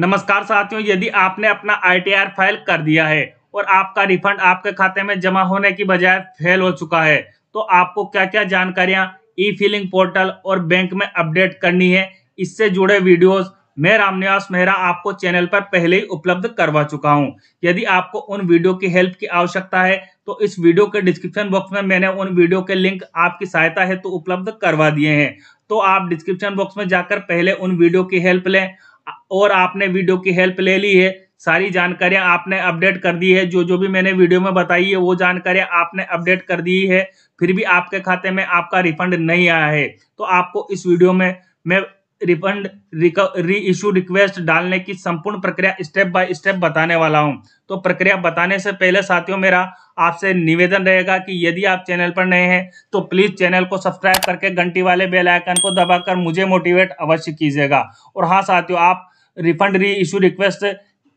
नमस्कार साथियों यदि आपने अपना आईटीआर फाइल कर दिया है और आपका रिफंड आपके खाते में जमा होने की बजाय फेल हो चुका है तो आपको क्या क्या जानकारियां ई फिलिंग पोर्टल और बैंक में अपडेट करनी है इससे जुड़े वीडियोस मैं रामनिवास मेहरा आपको चैनल पर पहले ही उपलब्ध करवा चुका हूं यदि आपको उन वीडियो की हेल्प की आवश्यकता है तो इस वीडियो के डिस्क्रिप्शन बॉक्स में मैंने उन वीडियो के लिंक आपकी सहायता है तो उपलब्ध करवा दिए हैं तो आप डिस्क्रिप्शन बॉक्स में जाकर पहले उन वीडियो की हेल्प लें और आपने वीडियो की हेल्प ले ली है सारी जानकारियां आपने अपडेट कर दी है जो जो भी मैंने वीडियो में बताई है वो जानकारियां आपने अपडेट कर दी है फिर भी आपके खाते में आपका रिफंड नहीं आया है तो आपको इस वीडियो में मैं रिफंड री इशू रिक्वेस्ट डालने की संपूर्ण प्रक्रिया स्टेप बाय स्टेप बताने वाला हूं तो प्रक्रिया बताने से पहले साथियों मेरा आपसे निवेदन रहेगा कि यदि आप चैनल पर नए हैं तो प्लीज़ चैनल को सब्सक्राइब करके घंटी वाले बेल आइकन को दबाकर मुझे मोटिवेट अवश्य कीजिएगा और हाँ साथियों आप रिफंड री इशू रिक्वेस्ट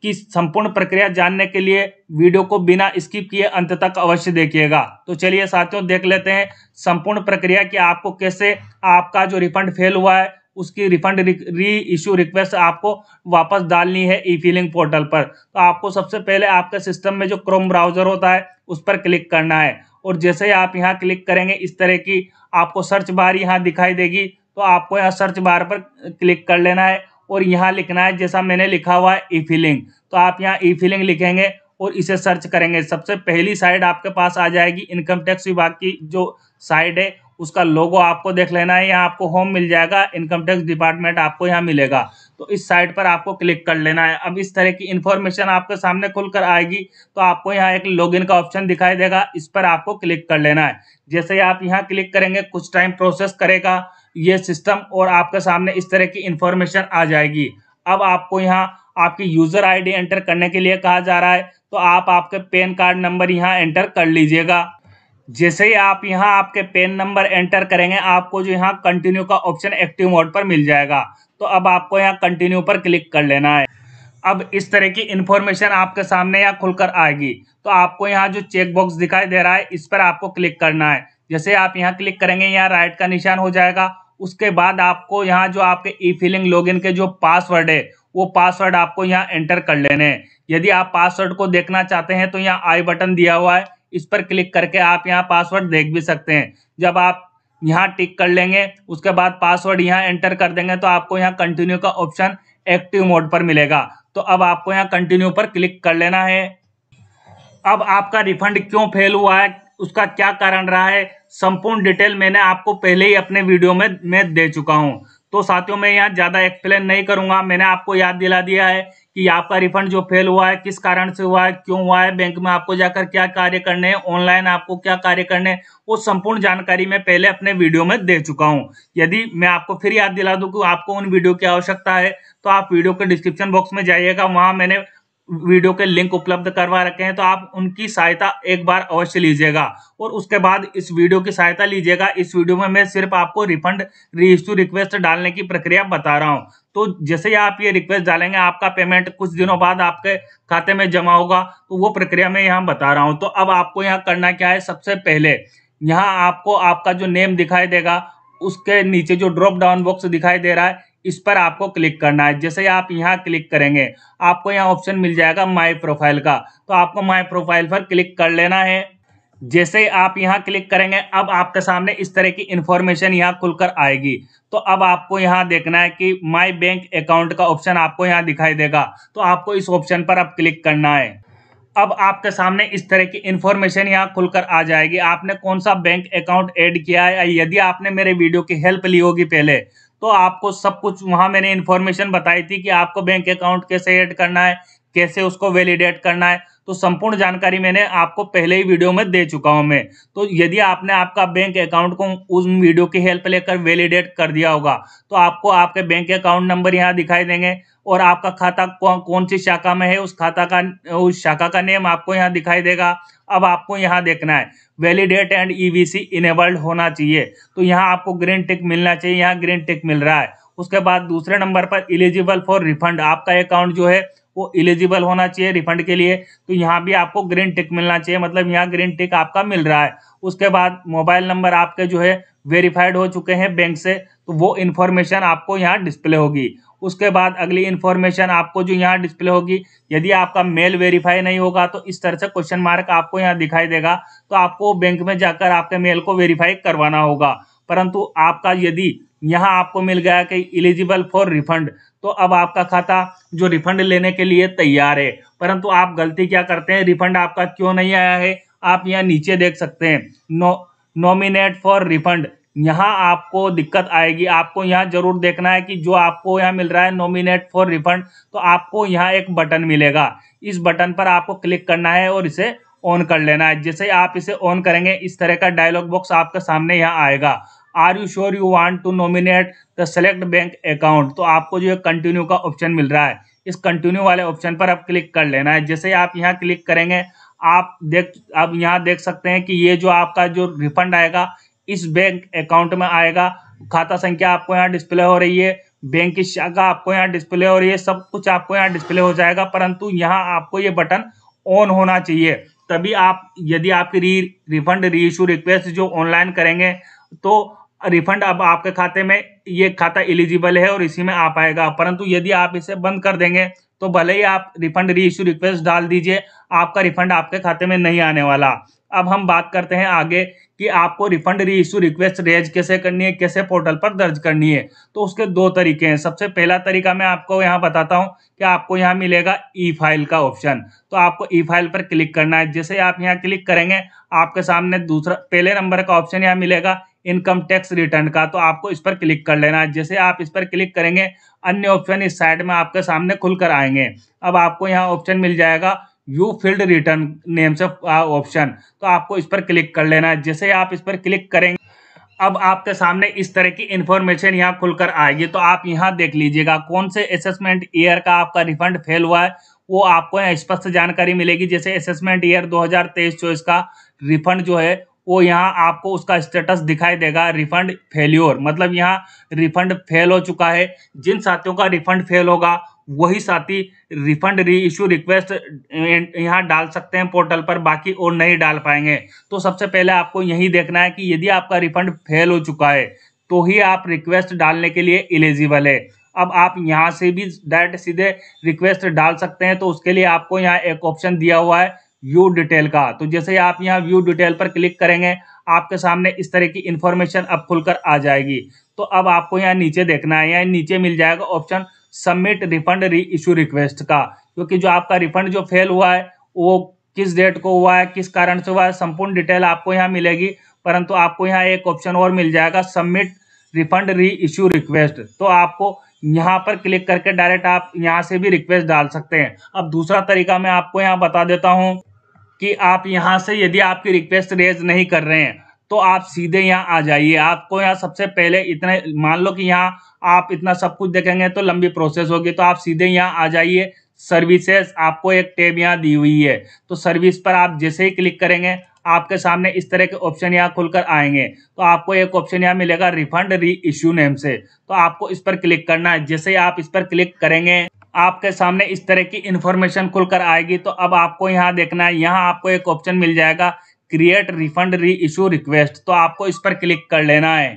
की संपूर्ण प्रक्रिया जानने के लिए वीडियो को बिना स्किप किए अंत तक अवश्य देखिएगा तो चलिए साथियों देख लेते हैं संपूर्ण प्रक्रिया की आपको कैसे आपका जो रिफंड फेल हुआ है उसकी रिफंड री इशू रिक्वेस्ट आपको वापस डालनी है ई फीलिंग पोर्टल पर तो आपको सबसे पहले आपके सिस्टम में जो क्रोम ब्राउजर होता है उस पर क्लिक करना है और जैसे ही आप यहाँ क्लिक करेंगे इस तरह की आपको सर्च बार यहाँ दिखाई देगी तो आपको यहाँ सर्च बार पर क्लिक कर लेना है और यहाँ लिखना है जैसा मैंने लिखा हुआ है ई फीलिंग तो आप यहाँ ई फीलिंग लिखेंगे और इसे सर्च करेंगे सबसे पहली साइड आपके पास आ जाएगी इनकम टैक्स विभाग की जो साइड है उसका लोगो आपको देख लेना है यहाँ आपको होम मिल जाएगा इनकम टैक्स डिपार्टमेंट आपको यहाँ मिलेगा तो इस साइट पर आपको क्लिक कर लेना है अब इस तरह की इन्फॉर्मेशन आपके सामने खुलकर आएगी तो आपको यहाँ एक लॉगिन का ऑप्शन दिखाई देगा इस पर आपको क्लिक कर लेना है जैसे आप यहाँ क्लिक करेंगे कुछ टाइम प्रोसेस करेगा ये सिस्टम और आपके सामने इस तरह की इन्फॉर्मेशन आ जाएगी अब आपको यहाँ आपकी यूज़र आई एंटर करने के लिए कहा जा रहा है तो आप आपके पेन कार्ड नंबर यहाँ एंटर कर लीजिएगा जैसे ही आप यहाँ आपके पेन नंबर एंटर करेंगे आपको जो यहाँ कंटिन्यू का ऑप्शन एक्टिव मोड पर मिल जाएगा तो अब आपको यहाँ कंटिन्यू पर क्लिक कर लेना है अब इस तरह की इंफॉर्मेशन आपके सामने यहाँ खुलकर आएगी तो आपको यहाँ जो चेकबॉक्स दिखाई दे रहा है इस पर आपको क्लिक करना है जैसे आप यहाँ क्लिक करेंगे यहाँ राइट का निशान हो जाएगा उसके बाद आपको यहाँ जो आपके ई फिलिंग लॉग के जो पासवर्ड है वो पासवर्ड आपको यहाँ एंटर कर लेने हैं यदि आप पासवर्ड को देखना चाहते हैं तो यहाँ आई बटन दिया हुआ है इस पर क्लिक करके आप यहाँ पासवर्ड देख भी सकते हैं जब आप यहाँ टिक कर लेंगे उसके बाद पासवर्ड यहाँ एंटर कर देंगे तो आपको यहाँ कंटिन्यू का ऑप्शन एक्टिव मोड पर मिलेगा तो अब आपको यहाँ कंटिन्यू पर क्लिक कर लेना है अब आपका रिफंड क्यों फेल हुआ है उसका क्या कारण रहा है संपूर्ण डिटेल मैंने आपको पहले ही अपने वीडियो में मैं दे चुका हूँ तो साथियों मैं यहाँ ज़्यादा एक्सप्लेन नहीं करूँगा मैंने आपको याद दिला दिया है कि आपका रिफंड जो फेल हुआ है किस कारण से हुआ है क्यों हुआ है बैंक में आपको जाकर क्या कार्य करने हैं ऑनलाइन आपको क्या कार्य करने हैं वो संपूर्ण जानकारी मैं पहले अपने वीडियो में दे चुका हूं यदि मैं आपको फिर याद दिला दूं कि आपको उन वीडियो की आवश्यकता है तो आप वीडियो के डिस्क्रिप्शन बॉक्स में जाइएगा वहां मैंने वीडियो के लिंक उपलब्ध करवा रखे हैं तो आप उनकी सहायता एक बार अवश्य लीजिएगा और उसके बाद इस वीडियो की सहायता लीजिएगा इस वीडियो में मैं सिर्फ आपको रिफंड री रिक्वेस्ट डालने की प्रक्रिया बता रहा हूं तो जैसे ही आप ये रिक्वेस्ट डालेंगे आपका पेमेंट कुछ दिनों बाद आपके खाते में जमा होगा तो वो प्रक्रिया मैं यहाँ बता रहा हूँ तो अब आपको यहाँ करना क्या है सबसे पहले यहाँ आपको आपका जो नेम दिखाई देगा उसके नीचे जो ड्रॉप डाउन बॉक्स दिखाई दे रहा है इस पर आपको क्लिक करना है जैसे आप यहाँ क्लिक करेंगे आपको यहाँ ऑप्शन मिल जाएगा माई प्रोफाइल का तो आपको माई प्रोफाइल पर क्लिक कर लेना है जैसे आप यहाँ क्लिक करेंगे अब आपके सामने इस तरह की इंफॉर्मेशन यहाँ खुलकर आएगी तो अब आपको यहाँ देखना है कि माय बैंक अकाउंट का ऑप्शन आपको यहाँ दिखाई देगा तो आपको इस ऑप्शन पर अब क्लिक करना है अब आपके सामने इस तरह की इन्फॉर्मेशन यहाँ खुलकर आ जाएगी आपने कौन सा बैंक अकाउंट ऐड किया है यदि आपने मेरे वीडियो की हेल्प ली होगी पहले तो आपको सब कुछ वहाँ मैंने इन्फॉर्मेशन बताई थी कि आपको बैंक अकाउंट कैसे ऐड करना है कैसे उसको वैलिडेट करना है तो संपूर्ण जानकारी मैंने आपको पहले ही वीडियो में दे चुका हूं मैं तो यदि आपने आपका बैंक अकाउंट को उस वीडियो की हेल्प लेकर वैलिडेट कर दिया होगा तो आपको आपके बैंक अकाउंट नंबर यहाँ दिखाई देंगे और आपका खाता कौन कौन सी शाखा में है उस खाता का उस शाखा का नेम आपको यहाँ दिखाई देगा अब आपको यहाँ देखना है वैलिडेट एंड ईवीसी इनेबल्ड होना चाहिए तो यहाँ आपको ग्रीन टिक मिलना चाहिए यहाँ ग्रीन टिक मिल रहा है उसके बाद दूसरे नंबर पर एलिजिबल फॉर रिफंड आपका अकाउंट जो है वो इलिजिबल होना चाहिए रिफंड के लिए तो यहाँ भी आपको ग्रीन टिक मिलना चाहिए मतलब यहाँ ग्रीन टिक आपका मिल रहा है उसके बाद मोबाइल नंबर आपके जो है वेरीफाइड हो चुके हैं बैंक से तो वो इन्फॉर्मेशन आपको यहाँ डिस्प्ले होगी उसके बाद अगली इन्फॉर्मेशन आपको जो यहाँ डिस्प्ले होगी यदि आपका मेल वेरीफाई नहीं होगा तो इस तरह से क्वेश्चन मार्क आपको यहाँ दिखाई देगा तो आपको बैंक में जाकर आपके मेल को वेरीफाई करवाना होगा परंतु आपका यदि यहाँ आपको मिल गया कि इलिजिबल फॉर रिफंड तो अब आपका खाता जो रिफंड लेने के लिए तैयार है परंतु आप गलती क्या करते हैं रिफंड आपका क्यों नहीं आया है आप यहाँ नीचे देख सकते हैं नो नॉमिनेट फॉर रिफंड यहाँ आपको दिक्कत आएगी आपको यहाँ जरूर देखना है कि जो आपको यहाँ मिल रहा है नॉमिनेट फॉर रिफंड तो आपको यहाँ एक बटन मिलेगा इस बटन पर आपको क्लिक करना है और इसे ऑन कर लेना है जैसे आप इसे ऑन करेंगे इस तरह का डायलॉग बॉक्स आपके सामने यहाँ आएगा are you sure you want to nominate the select bank account तो आपको जो है कंटिन्यू का ऑप्शन मिल रहा है इस कंटिन्यू वाले ऑप्शन पर आप क्लिक कर लेना है जैसे आप यहाँ क्लिक करेंगे आप देख आप यहाँ देख सकते हैं कि ये जो आपका जो रिफंड आएगा इस बैंक अकाउंट में आएगा खाता संख्या आपको यहाँ डिस्प्ले हो रही है बैंक की शाखा आपको यहाँ डिस्प्ले हो रही है सब कुछ आपको यहाँ डिस्प्ले हो जाएगा परंतु यहाँ आपको ये बटन ऑन होना चाहिए तभी आप यदि आपकी री रिफंड री इशू रिक्वेस्ट जो ऑनलाइन करेंगे तो रिफंड अब आपके खाते में ये खाता एलिजिबल है और इसी में आ पाएगा परंतु यदि आप इसे बंद कर देंगे तो भले ही आप रिफंड री इश्यू रिक्वेस्ट डाल दीजिए आपका रिफंड आपके खाते में नहीं आने वाला अब हम बात करते हैं आगे कि आपको रिफंड री रिक्वेस्ट रेज कैसे करनी है कैसे पोर्टल पर दर्ज करनी है तो उसके दो तरीके हैं सबसे पहला तरीका मैं आपको यहाँ बताता हूँ कि आपको यहाँ मिलेगा ई फाइल का ऑप्शन तो आपको ई फाइल पर क्लिक करना है जैसे आप यहाँ क्लिक करेंगे आपके सामने दूसरा पहले नंबर का ऑप्शन यहाँ मिलेगा इनकम टैक्स रिटर्न का तो आपको इस पर क्लिक कर लेना है जैसे आप इस पर क्लिक करेंगे अन्य ऑप्शन इस साइड में आपके सामने खुलकर आएंगे अब आपको यहाँ ऑप्शन मिल जाएगा व्यू फील्ड रिटर्न नेम से ऑप्शन तो आपको इस पर क्लिक कर लेना है जैसे आप इस पर क्लिक करेंगे अब आपके सामने इस तरह की इन्फॉर्मेशन यहाँ खुलकर आएगी तो आप यहाँ देख लीजिएगा कौन से असेसमेंट ईयर का आपका रिफंड फेल हुआ है वो आपको यहाँ स्पष्ट जानकारी मिलेगी जैसे असेसमेंट ईयर 2023-24 का रिफंड जो है वो यहाँ आपको उसका स्टेटस दिखाई देगा रिफंड फेल्योर मतलब यहाँ रिफंड फेल हो चुका है जिन साथियों का रिफंड फेल होगा वही साथी रिफंड री इशू रिक्वेस्ट यहाँ डाल सकते हैं पोर्टल पर बाकी और नहीं डाल पाएंगे तो सबसे पहले आपको यही देखना है कि यदि आपका रिफंड फेल हो चुका है तो ही आप रिक्वेस्ट डालने के लिए एलिजिबल है अब आप यहाँ से भी डायरेक्ट सीधे रिक्वेस्ट डाल सकते हैं तो उसके लिए आपको यहाँ एक ऑप्शन दिया हुआ है व्यू डिटेल का तो जैसे आप यहाँ व्यू डिटेल पर क्लिक करेंगे आपके सामने इस तरह की इन्फॉर्मेशन अब खुलकर आ जाएगी तो अब आपको यहाँ नीचे देखना है यहाँ नीचे मिल जाएगा option submit refund reissue request का क्योंकि जो आपका रिफंड जो फेल हुआ है वो किस डेट को हुआ है किस कारण से हुआ है संपूर्ण डिटेल आपको यहाँ मिलेगी परंतु आपको यहाँ एक ऑप्शन और मिल जाएगा submit refund reissue request तो आपको यहाँ पर क्लिक करके डायरेक्ट आप यहाँ से भी रिक्वेस्ट डाल सकते हैं अब दूसरा तरीका मैं आपको यहाँ बता देता हूँ कि आप यहाँ से यदि आपकी रिक्वेस्ट रेज नहीं कर रहे हैं तो आप सीधे यहाँ आ जाइए आपको यहाँ सबसे पहले इतने मान लो कि यहाँ आप इतना सब कुछ देखेंगे तो लंबी प्रोसेस होगी तो आप सीधे यहाँ आ जाइए सर्विसेज आपको एक टेब यहाँ दी हुई है तो सर्विस पर आप जैसे ही क्लिक करेंगे आपके सामने इस तरह के ऑप्शन यहाँ खुलकर आएंगे तो आपको एक ऑप्शन यहाँ मिलेगा रिफंड री इश्यू नेम से तो आपको इस पर क्लिक करना है जैसे ही आप इस पर क्लिक करेंगे आपके सामने इस तरह की इन्फॉर्मेशन खुलकर आएगी तो अब आपको यहाँ देखना है यहाँ आपको एक ऑप्शन मिल जाएगा create refund reissue request तो आपको इस पर क्लिक कर लेना है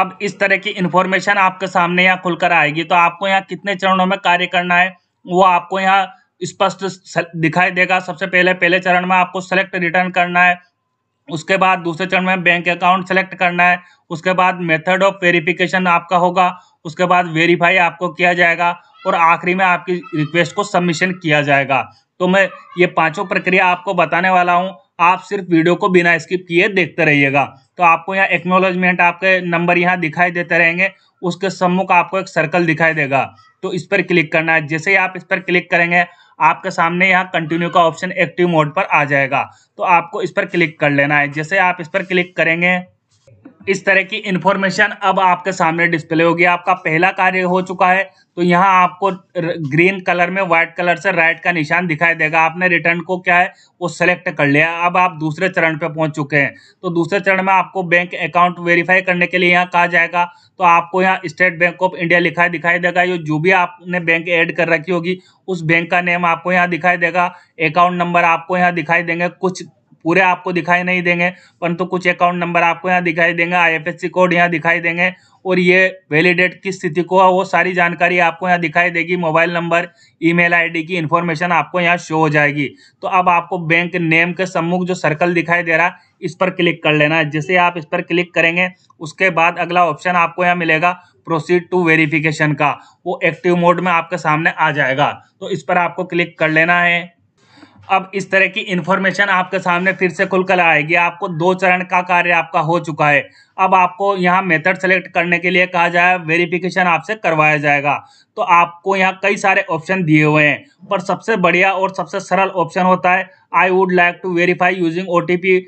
अब इस तरह की इन्फॉर्मेशन आपके सामने यहाँ खुलकर आएगी तो आपको यहाँ कितने चरणों में कार्य करना है वो आपको यहाँ स्पष्ट दिखाई देगा सबसे पहले पहले चरण में आपको सेलेक्ट रिटर्न करना है उसके बाद दूसरे चरण में बैंक अकाउंट सेलेक्ट करना है उसके बाद मेथड ऑफ वेरिफिकेशन आपका होगा उसके बाद वेरीफाई आपको किया जाएगा और आखिरी में आपकी रिक्वेस्ट को सबमिशन किया जाएगा तो मैं ये पांचों प्रक्रिया आपको बताने वाला हूँ आप सिर्फ वीडियो को बिना स्किप किए देखते रहिएगा तो आपको यहाँ एक्नोलॉजमेंट आपके नंबर यहाँ दिखाई देते रहेंगे उसके सम्मुख आपको एक सर्कल दिखाई देगा तो इस पर क्लिक करना है जैसे ही आप इस पर क्लिक करेंगे आपके सामने यहाँ कंटिन्यू का ऑप्शन एक्टिव मोड पर आ जाएगा तो आपको इस पर क्लिक कर लेना है जैसे आप इस पर क्लिक करेंगे इस तरह की इन्फॉर्मेशन अब आपके सामने डिस्प्ले होगी आपका पहला कार्य हो चुका है तो यहाँ आपको ग्रीन कलर में व्हाइट कलर से राइट का निशान दिखाई देगा आपने रिटर्न को क्या है वो सेलेक्ट कर लिया अब आप दूसरे चरण पे पहुंच चुके हैं तो दूसरे चरण में आपको बैंक अकाउंट वेरीफाई करने के लिए यहाँ कहा जाएगा तो आपको यहाँ स्टेट बैंक ऑफ इंडिया लिखा दिखाई देगा ये जो भी आपने बैंक ऐड कर रखी होगी उस बैंक का नेम आपको यहाँ दिखाई देगा अकाउंट नंबर आपको यहाँ दिखाई देंगे कुछ पूरे आपको दिखाई नहीं देंगे परंतु कुछ अकाउंट नंबर आपको यहाँ दिखाई देंगे आईएफएससी कोड यहाँ दिखाई देंगे और ये वैलिडेट की स्थिति को वो सारी जानकारी आपको यहाँ दिखाई देगी मोबाइल नंबर ईमेल आईडी की इन्फॉर्मेशन आपको यहाँ शो हो जाएगी तो अब आपको बैंक नेम के सम्मुख जो सर्कल दिखाई दे रहा है इस पर क्लिक कर लेना है जैसे आप इस पर क्लिक करेंगे उसके बाद अगला ऑप्शन आपको यहाँ मिलेगा प्रोसीड टू वेरिफिकेशन का वो एक्टिव मोड में आपके सामने आ जाएगा तो इस पर आपको क्लिक कर लेना है अब इस तरह की इंफॉर्मेशन आपके सामने फिर से खुल कर आएगी आपको दो चरण का कार्य आपका हो चुका है अब आपको यहाँ मेथड सेलेक्ट करने के लिए कहा जाए वेरिफिकेशन आपसे करवाया जाएगा तो आपको यहाँ कई सारे ऑप्शन दिए हुए हैं पर सबसे बढ़िया और सबसे सरल ऑप्शन होता है I would like to verify using O T P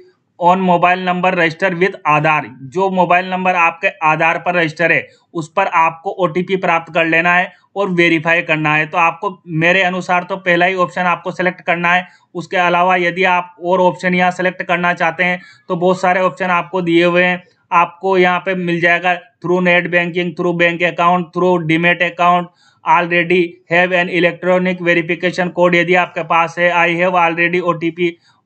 on mobile number register with Aadhaar जो मोबाइल नंबर आपके आधार पर रजिस्टर है उस पर आपको ओ प्राप्त कर लेना है और वेरीफाई करना है तो आपको मेरे अनुसार तो पहला ही ऑप्शन आपको सेलेक्ट करना है उसके अलावा यदि आप और ऑप्शन यहाँ सेलेक्ट करना चाहते हैं तो बहुत सारे ऑप्शन आपको दिए हुए हैं आपको यहाँ पे मिल जाएगा through net banking through bank account through demat account already have an electronic verification code यदि आपके पास है I have already O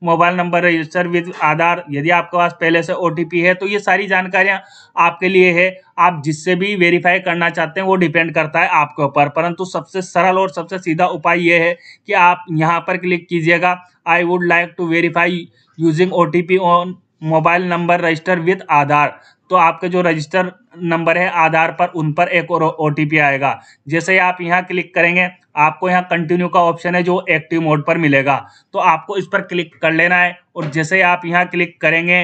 mobile number register with Aadhaar यदि आपके पास पहले से ओ है तो ये सारी जानकारियाँ आपके लिए है आप जिससे भी वेरीफाई करना चाहते हैं वो डिपेंड करता है आपके ऊपर परंतु सबसे सरल और सबसे सीधा उपाय ये है कि आप यहाँ पर क्लिक कीजिएगा I would like to verify using O on mobile number register with Aadhaar तो आपके जो रजिस्टर नंबर है आधार पर उन पर एक और ओ आएगा जैसे ही आप यहाँ क्लिक करेंगे आपको यहाँ कंटिन्यू का ऑप्शन है जो एक्टिव मोड पर मिलेगा तो आपको इस पर क्लिक कर लेना है और जैसे ही आप यहाँ क्लिक करेंगे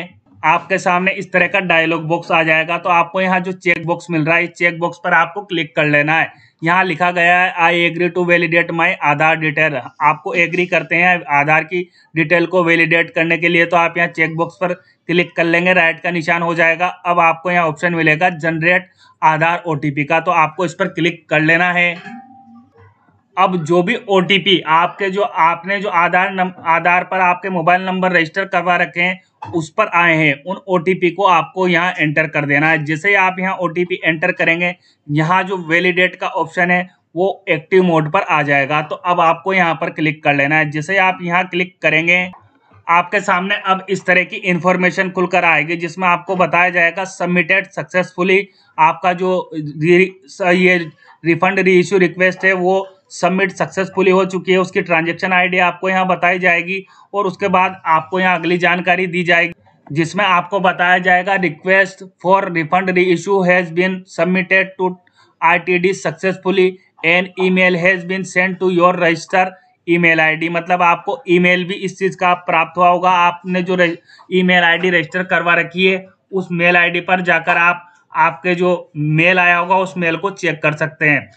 आपके सामने इस तरह का डायलॉग बॉक्स आ जाएगा तो आपको यहाँ जो चेक बॉक्स मिल रहा है चेक बॉक्स पर आपको क्लिक कर लेना है यहाँ लिखा गया है I agree to validate my Aadhaar detail आपको एग्री करते हैं आधार की डिटेल को वैलिडेट करने के लिए तो आप यहाँ चेकबॉक्स पर क्लिक कर लेंगे राइट का निशान हो जाएगा अब आपको यहाँ ऑप्शन मिलेगा जनरेट आधार ओ का तो आपको इस पर क्लिक कर लेना है अब जो भी ओ आपके जो आपने जो आधार नंबर आधार पर आपके मोबाइल नंबर रजिस्टर करवा रखे हैं उस पर आए हैं उन ओ को आपको यहाँ एंटर कर देना है जैसे आप यहाँ ओ एंटर करेंगे यहाँ जो वैलिडेट का ऑप्शन है वो एक्टिव मोड पर आ जाएगा तो अब आपको यहाँ पर क्लिक कर लेना है जैसे आप यहाँ क्लिक करेंगे आपके सामने अब इस तरह की इंफॉर्मेशन खुलकर आएगी जिसमें आपको बताया जाएगा सबमिटेड सक्सेसफुली आपका जो ये रिफंड री रिक्वेस्ट है वो सबमिट सक्सेसफुली हो चुकी है उसकी ट्रांजेक्शन आई आपको यहाँ बताई जाएगी और उसके बाद आपको यहाँ अगली जानकारी दी जाएगी जिसमें आपको बताया जाएगा request for refund reissue has been submitted to RTD successfully an email has been send to your register email ID मतलब आपको ईमेल भी इस चीज़ का प्राप्त हुआ होगा आपने जो ईमेल आईडी रजिस्टर करवा रखी है उस मेल आईडी पर जाकर आप आपके जो मेल आया होगा उस मेल को चेक कर सकते हैं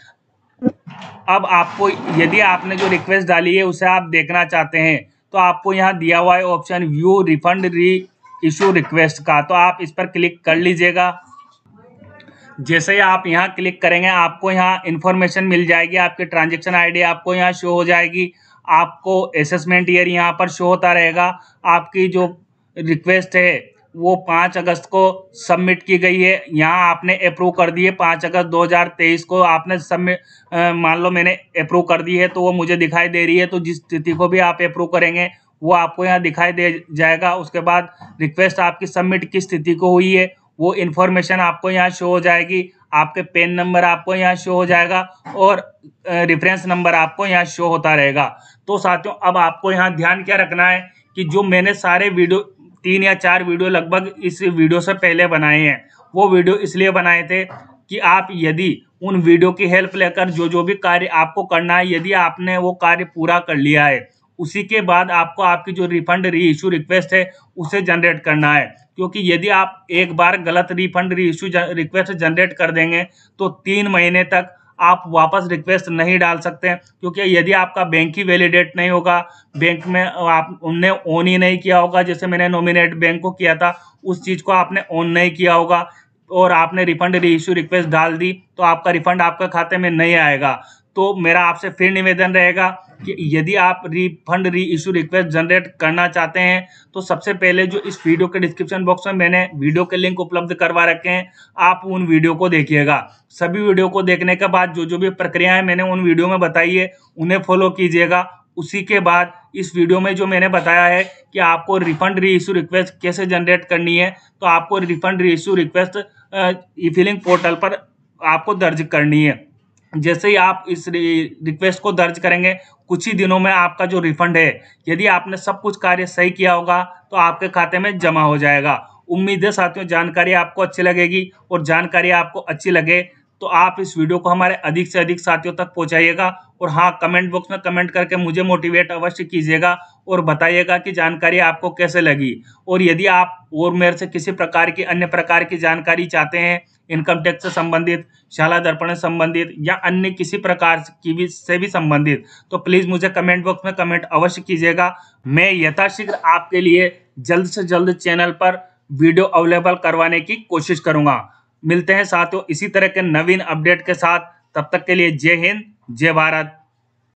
अब आपको यदि आपने जो रिक्वेस्ट डाली है उसे आप देखना चाहते हैं तो आपको यहाँ दिया हुआ है option view refund reissue request का तो आप इस पर क्लिक कर लीजिएगा जैसे ही आप यहाँ क्लिक करेंगे आपको यहाँ इन्फॉर्मेशन मिल जाएगी आपकी ट्रांजेक्शन आई आपको यहाँ शो हो जाएगी आपको असेसमेंट ईयर यहाँ पर शो होता रहेगा आपकी जो रिक्वेस्ट है वो पाँच अगस्त को सबमिट की गई है यहाँ आपने अप्रूव कर दी है पाँच अगस्त 2023 को आपने सबमिट मान लो मैंने अप्रूव कर दी है तो वो मुझे दिखाई दे रही है तो जिस तिथि को भी आप अप्रूव करेंगे वो आपको यहाँ दिखाई दे जाएगा उसके बाद रिक्वेस्ट आपकी सबमिट किस तिथि को हुई है वो इन्फॉर्मेशन आपको यहाँ शो हो जाएगी आपके पेन नंबर आपको यहाँ शो हो जाएगा और रेफरेंस नंबर आपको यहाँ शो होता रहेगा तो साथियों अब आपको यहाँ ध्यान क्या रखना है कि जो मैंने सारे वीडियो तीन या चार वीडियो लगभग इस वीडियो से पहले बनाए हैं वो वीडियो इसलिए बनाए थे कि आप यदि उन वीडियो की हेल्प लेकर जो जो भी कार्य आपको करना है यदि आपने वो कार्य पूरा कर लिया है उसी के बाद आपको आपकी जो रिफंड री इशू रिक्वेस्ट है उसे जनरेट करना है क्योंकि यदि आप एक बार गलत refund reissue request generate कर देंगे तो तीन महीने तक आप वापस रिक्वेस्ट नहीं डाल सकते हैं क्योंकि यदि आपका बैंक ही वैलिडेट नहीं होगा बैंक में आप उनने ऑन ही नहीं किया होगा जैसे मैंने नॉमिनेट बैंक को किया था उस चीज़ को आपने ऑन नहीं किया होगा और आपने रिफंड री रिक्वेस्ट डाल दी तो आपका रिफंड आपके खाते में नहीं आएगा तो मेरा आपसे फिर निवेदन रहेगा कि यदि आप refund reissue request generate करना चाहते हैं तो सबसे पहले जो इस वीडियो के डिस्क्रिप्शन बॉक्स में मैंने वीडियो के लिंक उपलब्ध करवा रखे हैं आप उन वीडियो को देखिएगा सभी वीडियो को देखने के बाद जो जो भी प्रक्रियाएं मैंने उन वीडियो में बताई है उन्हें फॉलो कीजिएगा उसी के बाद इस वीडियो में जो मैंने बताया है कि आपको रिफंड री इशू रिक्वेस्ट कैसे जनरेट करनी है तो आपको refund reissue request e filing portal पर आपको दर्ज करनी है जैसे ही आप इस रिक्वेस्ट को दर्ज करेंगे कुछ ही दिनों में आपका जो रिफंड है यदि आपने सब कुछ कार्य सही किया होगा तो आपके खाते में जमा हो जाएगा उम्मीद है साथियों जानकारी आपको अच्छी लगेगी और जानकारी आपको अच्छी लगे तो आप इस वीडियो को हमारे अधिक से अधिक साथियों तक पहुंचाइएगा और हाँ कमेंट बॉक्स में कमेंट करके मुझे मोटिवेट अवश्य कीजिएगा और बताइएगा कि जानकारी आपको कैसे लगी और यदि आप और मेरे से किसी प्रकार की अन्य प्रकार की जानकारी चाहते हैं इनकम टैक्स से संबंधित शाला दर्पण से संबंधित या अन्य किसी प्रकार की भी से भी संबंधित तो प्लीज़ मुझे कमेंट बॉक्स में कमेंट अवश्य कीजिएगा मैं यथाशीघ्र आपके लिए जल्द से जल्द चैनल पर वीडियो अवेलेबल करवाने की कोशिश करूंगा मिलते हैं साथियों इसी तरह के नवीन अपडेट के साथ तब तक के लिए जय हिंद जय भारत